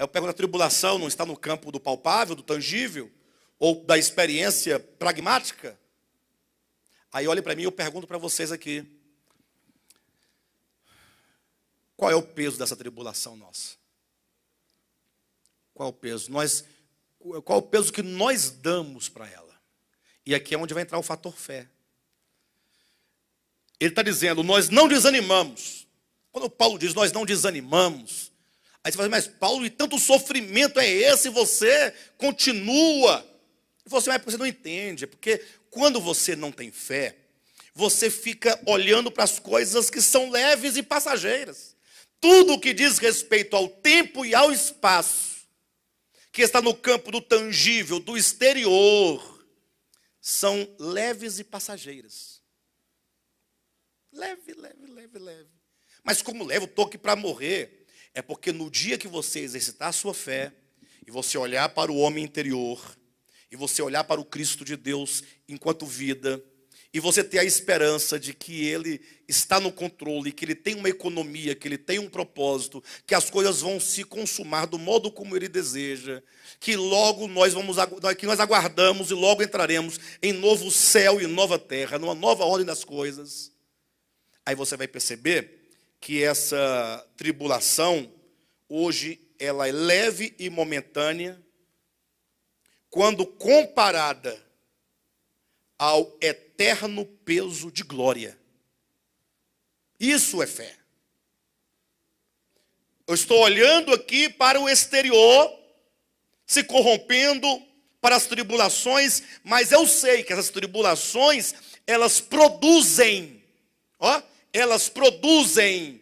Eu pergunto, a tribulação não está no campo do palpável, do tangível? Ou da experiência pragmática? Aí olhe para mim e eu pergunto para vocês aqui. Qual é o peso dessa tribulação nossa? Qual é o peso? Nós, qual é o peso que nós damos para ela? E aqui é onde vai entrar o fator fé. Ele está dizendo, nós não desanimamos. Quando Paulo diz, nós não desanimamos, Aí você fala, assim, mas Paulo, e tanto sofrimento é esse? Você continua. E você, mas é você não entende, é porque quando você não tem fé, você fica olhando para as coisas que são leves e passageiras. Tudo o que diz respeito ao tempo e ao espaço, que está no campo do tangível, do exterior, são leves e passageiras. Leve, leve, leve, leve. Mas como leve o toque para morrer? é porque no dia que você exercitar a sua fé, e você olhar para o homem interior, e você olhar para o Cristo de Deus enquanto vida, e você ter a esperança de que Ele está no controle, que Ele tem uma economia, que Ele tem um propósito, que as coisas vão se consumar do modo como Ele deseja, que logo nós vamos que nós aguardamos e logo entraremos em novo céu e nova terra, numa nova ordem das coisas. Aí você vai perceber que essa tribulação, hoje, ela é leve e momentânea, quando comparada ao eterno peso de glória. Isso é fé. Eu estou olhando aqui para o exterior, se corrompendo para as tribulações, mas eu sei que essas tribulações, elas produzem, ó, elas produzem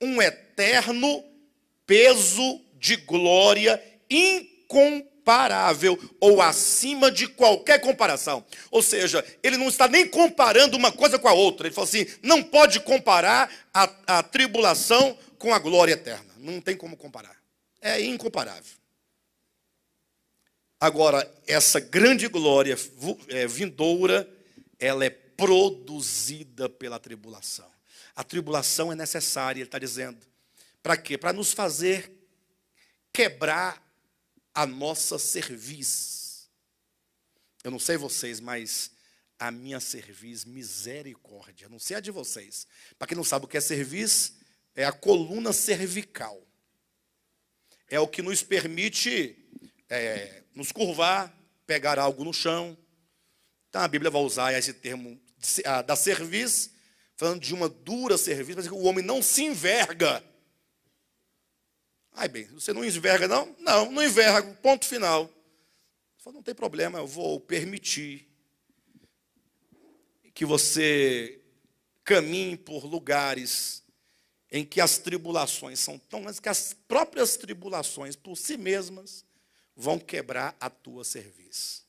um eterno peso de glória incomparável ou acima de qualquer comparação. Ou seja, ele não está nem comparando uma coisa com a outra. Ele fala assim: não pode comparar a, a tribulação com a glória eterna. Não tem como comparar. É incomparável. Agora, essa grande glória é, vindoura, ela é produzida pela tribulação. A tribulação é necessária, ele está dizendo. Para quê? Para nos fazer quebrar a nossa cerviz. Eu não sei vocês, mas a minha cerviz, misericórdia. Não sei a de vocês. Para quem não sabe o que é cerviz, é a coluna cervical. É o que nos permite é, nos curvar, pegar algo no chão. Então a Bíblia vai usar esse termo da cerviz falando de uma dura serviço, mas é o homem não se enverga. Ai, bem, você não enverga, não? Não, não enverga. ponto final. Ele não tem problema, eu vou permitir que você caminhe por lugares em que as tribulações são tão grandes que as próprias tribulações por si mesmas vão quebrar a tua serviço.